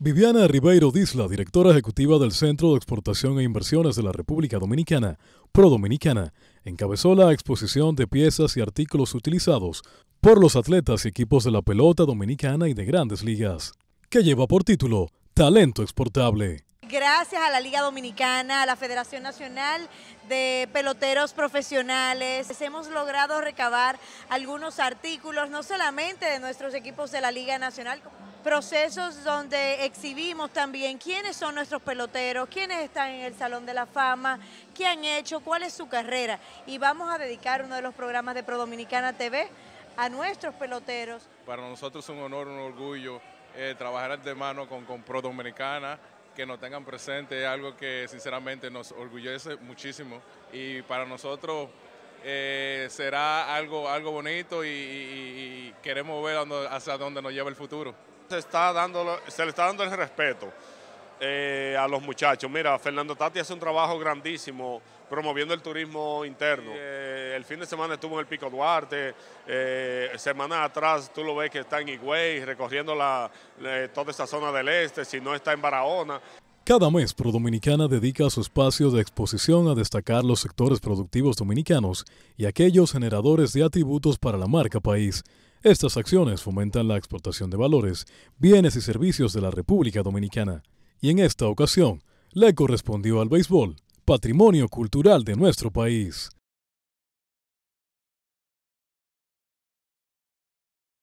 Viviana Ribeiro Disla, directora ejecutiva del Centro de Exportación e Inversiones de la República Dominicana, Pro Prodominicana, encabezó la exposición de piezas y artículos utilizados por los atletas y equipos de la pelota dominicana y de grandes ligas, que lleva por título Talento Exportable. Gracias a la Liga Dominicana, a la Federación Nacional de Peloteros Profesionales, hemos logrado recabar algunos artículos, no solamente de nuestros equipos de la Liga Nacional, procesos donde exhibimos también quiénes son nuestros peloteros, quiénes están en el Salón de la Fama, qué han hecho, cuál es su carrera. Y vamos a dedicar uno de los programas de Prodominicana TV a nuestros peloteros. Para nosotros es un honor, un orgullo eh, trabajar de mano con, con Prodominicana, que nos tengan presente, algo que sinceramente nos orgullece muchísimo. Y para nosotros eh, será algo, algo bonito y, queremos ver hacia dónde nos lleva el futuro. Se, está dando, se le está dando el respeto eh, a los muchachos. Mira, Fernando Tati hace un trabajo grandísimo promoviendo el turismo interno. Eh, el fin de semana estuvo en el Pico Duarte, semana atrás tú lo ves que está en Higüey, recorriendo la, toda esa zona del este, si no está en Barahona. Cada mes, ProDominicana dedica su espacio de exposición a destacar los sectores productivos dominicanos y aquellos generadores de atributos para la marca país. Estas acciones fomentan la exportación de valores, bienes y servicios de la República Dominicana. Y en esta ocasión, le correspondió al béisbol, patrimonio cultural de nuestro país.